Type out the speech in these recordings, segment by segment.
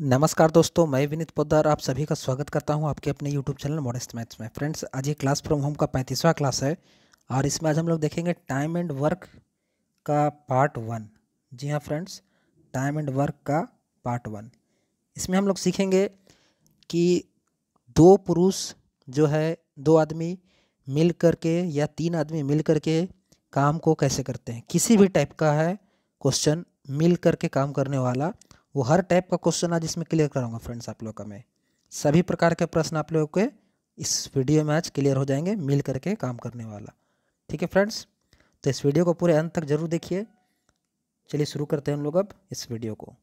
नमस्कार दोस्तों मैं विनीत पोदार आप सभी का स्वागत करता हूं आपके अपने YouTube चैनल मॉडेस्ट मैथ्स में फ्रेंड्स आज ये क्लास फ्रॉम होम का पैंतीसवां क्लास है और इसमें आज हम लोग देखेंगे टाइम एंड वर्क का पार्ट वन जी हाँ फ्रेंड्स टाइम एंड वर्क का पार्ट वन इसमें हम लोग सीखेंगे कि दो पुरुष जो है दो आदमी मिल कर के या तीन आदमी मिल कर के काम को कैसे करते हैं किसी भी टाइप का है क्वेश्चन मिल करके काम करने वाला वो हर टाइप का क्वेश्चन आज इसमें क्लियर कराऊंगा फ्रेंड्स आप लोग का मैं सभी प्रकार के प्रश्न आप लोगों के इस वीडियो में आज क्लियर हो जाएंगे मिल करके काम करने वाला ठीक है फ्रेंड्स तो इस वीडियो को पूरे अंत तक जरूर देखिए चलिए शुरू करते हैं हम लोग अब इस वीडियो को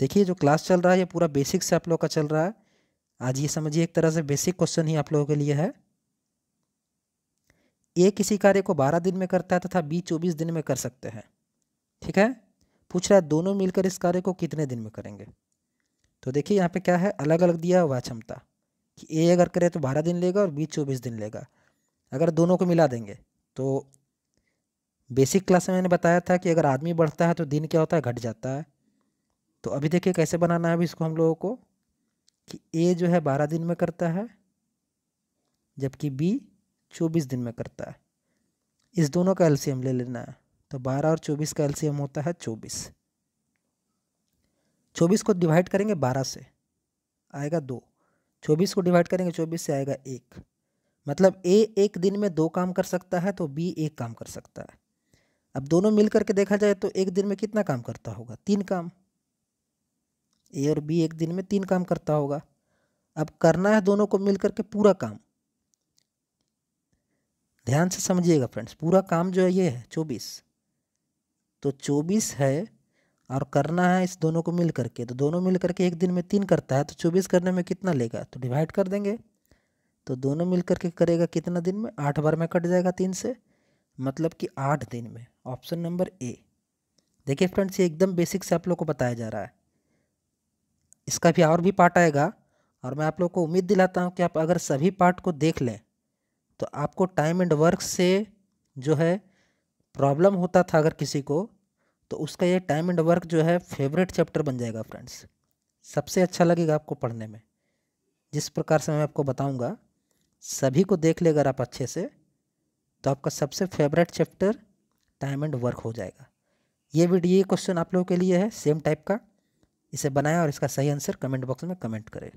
देखिए जो क्लास चल रहा है ये पूरा बेसिक से आप लोग का चल रहा है आज ये समझिए एक तरह से बेसिक क्वेश्चन ही आप लोगों के लिए है ए किसी कार्य को बारह दिन में करता है तथा बी चौबीस दिन में कर सकते हैं ठीक है पूछ रहा है दोनों मिलकर इस कार्य को कितने दिन में करेंगे तो देखिए यहाँ पे क्या है अलग अलग दिया हुआ क्षमता कि ए अगर करे तो बारह दिन लेगा और बी चौबीस दिन लेगा अगर दोनों को मिला देंगे तो बेसिक क्लास में मैंने बताया था कि अगर आदमी बढ़ता है तो दिन क्या होता है घट जाता है तो अभी देखिए कैसे बनाना है अभी इसको हम लोगों को कि ए जो है बारह दिन में करता है जबकि बी चौबीस दिन में करता है इस दोनों का एलसीएम ले लेना है तो 12 और 24 का एलसीएम होता है 24 24 को डिवाइड करेंगे 12 से आएगा दो 24 को डिवाइड करेंगे 24 से आएगा एक मतलब ए एक दिन में दो काम कर सकता है तो बी एक काम कर सकता है अब दोनों मिल करके देखा जाए तो एक दिन में कितना काम करता होगा तीन काम ए और बी एक दिन में तीन काम करता होगा अब करना है दोनों को मिल करके पूरा काम ध्यान से समझिएगा फ्रेंड्स पूरा काम जो है ये है चौबीस तो चौबीस है और करना है इस दोनों को मिल करके तो दोनों मिल करके एक दिन में तीन करता है तो चौबीस करने में कितना लेगा तो डिवाइड कर देंगे तो दोनों मिल करके करेगा कितना दिन में आठ बार में कट जाएगा तीन से मतलब कि आठ दिन में ऑप्शन नंबर ए देखिए फ्रेंड्स ये एकदम बेसिक से आप लोग को बताया जा रहा है इसका भी और भी पार्ट आएगा और मैं आप लोग को उम्मीद दिलाता हूँ कि आप अगर सभी पार्ट को देख लें तो आपको टाइम एंड वर्क से जो है प्रॉब्लम होता था अगर किसी को तो उसका ये टाइम एंड वर्क जो है फेवरेट चैप्टर बन जाएगा फ्रेंड्स सबसे अच्छा लगेगा आपको पढ़ने में जिस प्रकार से मैं आपको बताऊंगा सभी को देख ले अगर आप अच्छे से तो आपका सबसे favourite chapter time and work हो जाएगा ये वीडियो ये क्वेश्चन आप लोगों के लिए है सेम टाइप का इसे बनाएं और इसका सही आंसर कमेंट बॉक्स में कमेंट करें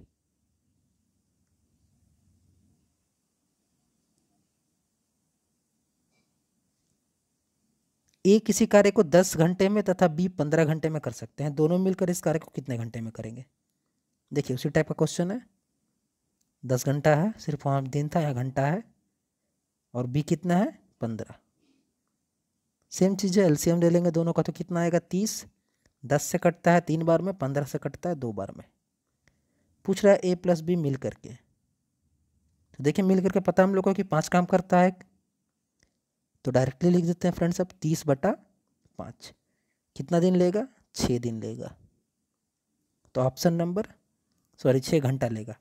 ए किसी कार्य को दस घंटे में तथा बी पंद्रह घंटे में कर सकते हैं दोनों मिलकर इस कार्य को कितने घंटे में करेंगे देखिए उसी टाइप का क्वेश्चन है दस घंटा है सिर्फ वहाँ दिन था या घंटा है और बी कितना है पंद्रह सेम चीज़ है एलसीएम ले लेंगे दोनों का तो कितना आएगा तीस दस से कटता है तीन बार में पंद्रह से कटता है दो बार में पूछ रहा है ए प्लस बी मिल करके तो देखिए मिल करके पता हम लोग को कि पाँच काम करता है तो डायरेक्टली लिख देते हैं फ्रेंड्स अब तीस बटा पाँच कितना दिन लेगा छः दिन लेगा तो ऑप्शन नंबर सॉरी छः घंटा लेगा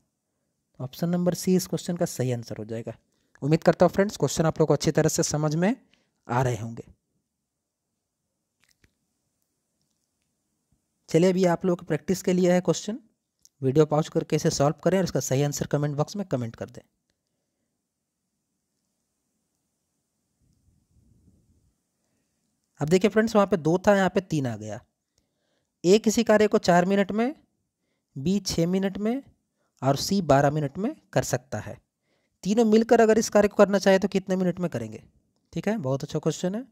ऑप्शन नंबर सी इस क्वेश्चन का सही आंसर हो जाएगा उम्मीद करता हूँ फ्रेंड्स क्वेश्चन आप लोग को अच्छी तरह से समझ में आ रहे होंगे चलिए अभी आप लोग प्रैक्टिस के लिए है क्वेश्चन वीडियो पॉज करके इसे सॉल्व करें और इसका सही आंसर कमेंट बॉक्स में कमेंट कर दें अब देखिए फ्रेंड्स वहाँ पे दो था यहाँ पे तीन आ गया ए किसी कार्य को चार मिनट में बी छः मिनट में और सी बारह मिनट में कर सकता है तीनों मिलकर अगर इस कार्य को करना चाहे तो कितने मिनट में करेंगे ठीक है बहुत अच्छा क्वेश्चन है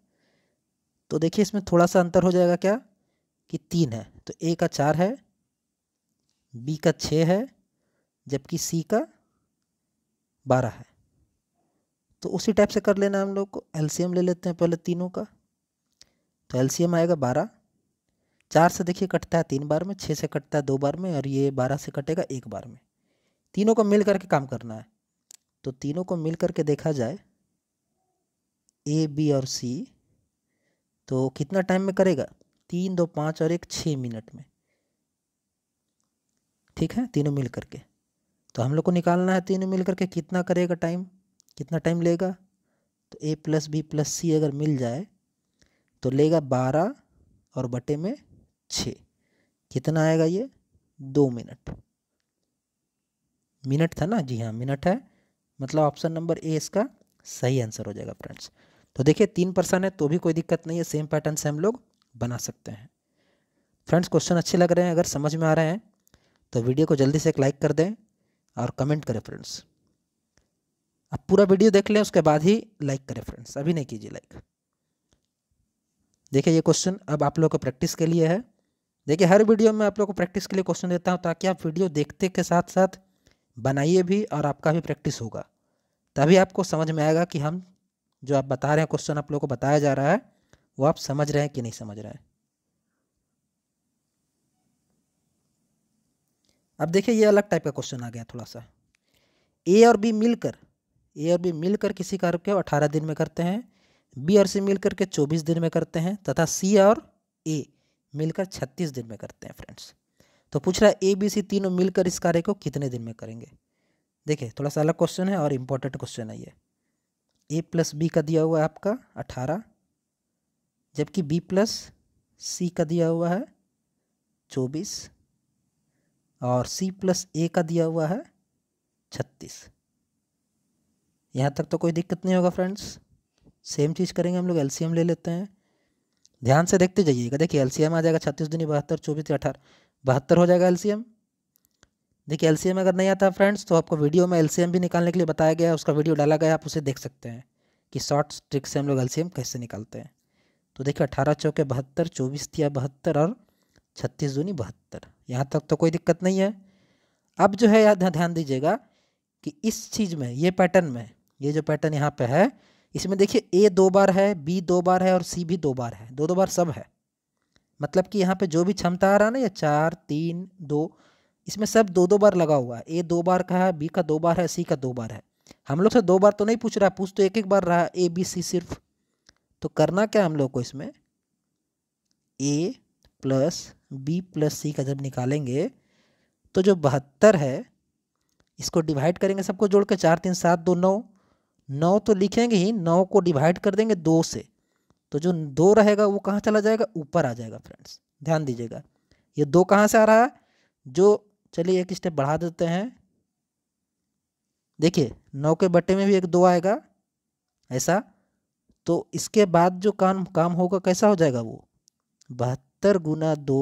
तो देखिए इसमें थोड़ा सा अंतर हो जाएगा क्या कि तीन है तो ए का चार है बी का छः है जबकि सी का बारह है तो उसी टाइप से कर लेना हम लोग को एलसीएम ले लेते हैं पहले तीनों का तो एलसीएम आएगा बारह चार से देखिए कटता है तीन बार में छः से कटता है दो बार में और ये बारह से कटेगा एक बार में तीनों को मिल करके काम करना है तो तीनों को मिल करके देखा जाए ए बी और सी तो कितना टाइम में करेगा तीन दो पाँच और एक छः मिनट में ठीक है तीनों मिल करके तो हम लोग को निकालना है तीनों मिल करके कितना करेगा टाइम कितना टाइम लेगा तो A plus B plus C अगर मिल जाए तो लेगा बारह और बटे में छ कितना आएगा ये दो मिनट मिनट था ना जी हाँ मिनट है मतलब ऑप्शन नंबर ए इसका सही आंसर हो जाएगा फ्रेंड्स तो देखिए तीन पर्सन है तो भी कोई दिक्कत नहीं है सेम पैटर्न से हम लोग बना सकते हैं फ्रेंड्स क्वेश्चन अच्छे लग रहे हैं अगर समझ में आ रहे हैं तो वीडियो को जल्दी से एक लाइक कर दें और कमेंट करें फ्रेंड्स अब पूरा वीडियो देख लें उसके बाद ही लाइक करें फ्रेंड्स अभी नहीं कीजिए लाइक देखिए ये क्वेश्चन अब आप लोग को प्रैक्टिस के लिए है देखिए हर वीडियो में आप लोग को प्रैक्टिस के लिए क्वेश्चन देता हूँ ताकि आप वीडियो देखते के साथ साथ बनाइए भी और आपका भी प्रैक्टिस होगा तभी आपको समझ में आएगा कि हम जो आप बता रहे हैं क्वेश्चन आप लोग को बताया जा रहा है वो आप समझ रहे हैं कि नहीं समझ रहे हैं अब देखिए ये अलग टाइप का क्वेश्चन आ गया थोड़ा सा ए और बी मिलकर ए और बी मिलकर किसी कार्य को अठारह दिन में करते हैं बी और सी मिलकर के चौबीस दिन में करते हैं तथा सी और ए मिलकर छत्तीस दिन में करते हैं फ्रेंड्स तो पूछ रहा है ए बी सी तीनों मिलकर इस कार्य को कितने दिन में करेंगे देखिए थोड़ा सा अलग क्वेश्चन है और इम्पोर्टेंट क्वेश्चन है ये ए प्लस बी का दिया हुआ है आपका अठारह जबकि बी प्लस सी का दिया हुआ है चौबीस और सी प्लस ए का दिया हुआ है छत्तीस यहाँ तक तो कोई दिक्कत नहीं होगा फ्रेंड्स सेम चीज़ करेंगे हम लोग एल ले लेते हैं ध्यान से देखते जाइएगा देखिए एल आ जाएगा छत्तीस दूनी बहत्तर चौबीस अठारह बहत्तर हो जाएगा एलसीएम देखिए एलसीएम अगर नहीं आता फ्रेंड्स तो आपको वीडियो में एलसीएम भी निकालने के लिए बताया गया है उसका वीडियो डाला गया आप उसे देख सकते हैं कि शॉर्ट ट्रिक से हम लोग एलसीएम कैसे निकालते हैं तो देखिए अठारह चौके बहत्तर चौबीस तिया बहत्तर और छत्तीस दूनी बहत्तर यहाँ तक तो कोई दिक्कत नहीं है अब जो है यहाँ ध्यान दीजिएगा कि इस चीज़ में ये पैटर्न में ये जो पैटर्न यहाँ पर है इसमें देखिए ए दो बार है बी दो बार है और सी भी दो बार है दो दो बार सब है मतलब कि यहाँ पे जो भी क्षमता आ रहा है ना ये चार तीन दो इसमें सब दो दो बार लगा हुआ है ए दो बार का है बी का दो बार है सी का दो बार है हम लोग से दो बार तो नहीं पूछ रहा पूछ तो एक एक बार रहा ए बी सी सिर्फ तो करना क्या हम लोग को इसमें A plus B plus C का जब निकालेंगे तो जो बहत्तर है इसको डिवाइड करेंगे सबको जोड़ के चार तीन सात दो नौ नौ तो लिखेंगे ही नौ को डिवाइड कर देंगे दो से तो जो दो रहेगा वो कहाँ चला जाएगा ऊपर आ जाएगा फ्रेंड्स ध्यान दीजिएगा ये दो कहाँ से आ रहा है जो चलिए एक स्टेप बढ़ा देते हैं देखिए नौ के बट्टे में भी एक दो आएगा ऐसा तो इसके बाद जो काम काम होगा कैसा हो जाएगा वो बहत्तर गुना दो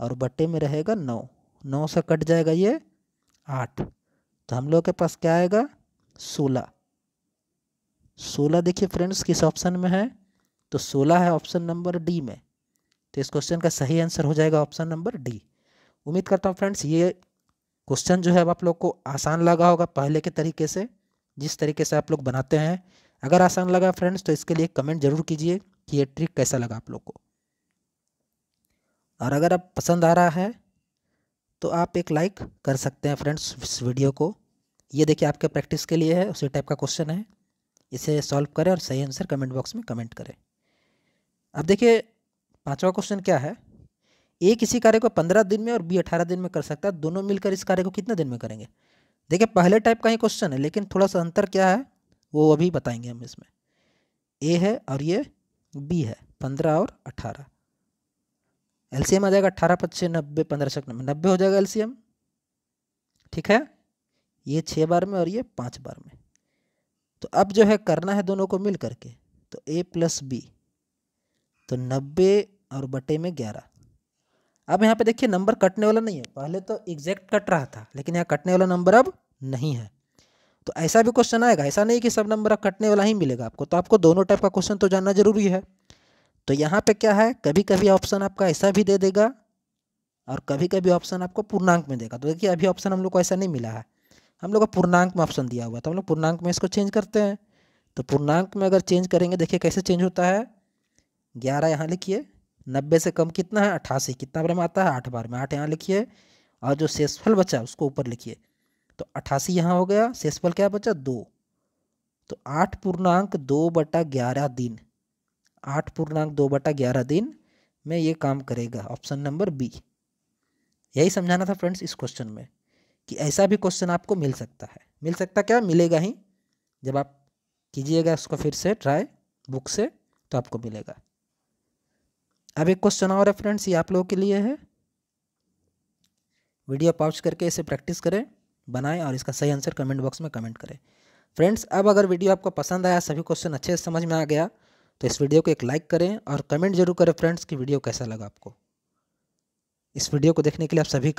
और बट्टे में रहेगा नौ नौ से कट जाएगा ये आठ तो हम लोग के पास क्या आएगा सोलह सोलह देखिए फ्रेंड्स किस ऑप्शन में है तो सोलह है ऑप्शन नंबर डी में तो इस क्वेश्चन का सही आंसर हो जाएगा ऑप्शन नंबर डी उम्मीद करता हूँ फ्रेंड्स ये क्वेश्चन जो है आप लोग को आसान लगा होगा पहले के तरीके से जिस तरीके से आप लोग बनाते हैं अगर आसान लगा फ्रेंड्स तो इसके लिए कमेंट जरूर कीजिए कि ये ट्रिक कैसा लगा आप लोग को और अगर आप पसंद आ रहा है तो आप एक लाइक कर सकते हैं फ्रेंड्स इस वीडियो को ये देखिए आपके प्रैक्टिस के लिए है उसी टाइप का क्वेश्चन है इसे सॉल्व करें और सही आंसर कमेंट बॉक्स में कमेंट करें अब देखिए पांचवा क्वेश्चन क्या है ए किसी कार्य को पंद्रह दिन में और बी अठारह दिन में कर सकता है दोनों मिलकर इस कार्य को कितने दिन में करेंगे देखिए पहले टाइप का ही क्वेश्चन है लेकिन थोड़ा सा अंतर क्या है वो अभी बताएंगे हम इसमें ए है और ये बी है पंद्रह और अठारह एलसीएम आ जाएगा अट्ठारह पच्चीस नब्बे पंद्रह सौ नब्बे हो जाएगा एलसीएम ठीक है ये छः बार में और ये पाँच बार में तो अब जो है करना है दोनों को मिल करके तो ए प्लस बी तो नब्बे और बटे में ग्यारह अब यहाँ पे देखिए नंबर कटने वाला नहीं है पहले तो एग्जैक्ट कट रहा था लेकिन यहाँ कटने वाला नंबर अब नहीं है तो ऐसा भी क्वेश्चन आएगा ऐसा नहीं कि सब नंबर कटने वाला ही मिलेगा आपको तो आपको दोनों टाइप का क्वेश्चन तो जानना जरूरी है तो यहाँ पे क्या है कभी कभी ऑप्शन आपका ऐसा भी दे देगा और कभी कभी ऑप्शन आपको पूर्णांक में देगा तो देखिए अभी ऑप्शन हम लोग को ऐसा नहीं मिला है हम लोग का पूर्णांक में ऑप्शन दिया हुआ है तो हम लोग पूर्णांक में इसको चेंज करते हैं तो पूर्णांक में अगर चेंज करेंगे देखिए कैसे चेंज होता है ग्यारह यहाँ लिखिए नब्बे से कम कितना है अट्ठासी कितना बार में आता है आठ बार में आठ यहाँ लिखिए और जो सेसफल बचा उसको ऊपर लिखिए तो अट्ठासी यहाँ हो गया सेसफल क्या बचा दो तो आठ पूर्णांक दो बटा ग्यारह दिन आठ पूर्णांक दो बटा ग्यारह दिन में ये काम करेगा ऑप्शन नंबर बी यही समझाना था फ्रेंड्स इस क्वेश्चन में कि ऐसा भी क्वेश्चन आपको मिल सकता है मिल सकता क्या मिलेगा ही जब आप कीजिएगा उसको फिर से ट्राई बुक से तो आपको मिलेगा अब एक क्वेश्चन और है फ्रेंड्स ये आप लोगों के लिए है वीडियो पॉज करके इसे प्रैक्टिस करें बनाएं और इसका सही आंसर कमेंट बॉक्स में कमेंट करें फ्रेंड्स अब अगर वीडियो आपको पसंद आया सभी क्वेश्चन अच्छे से समझ में आ गया तो इस वीडियो को एक लाइक करें और कमेंट जरूर करें फ्रेंड्स कि वीडियो कैसा लगा आपको इस वीडियो को देखने के लिए आप सभी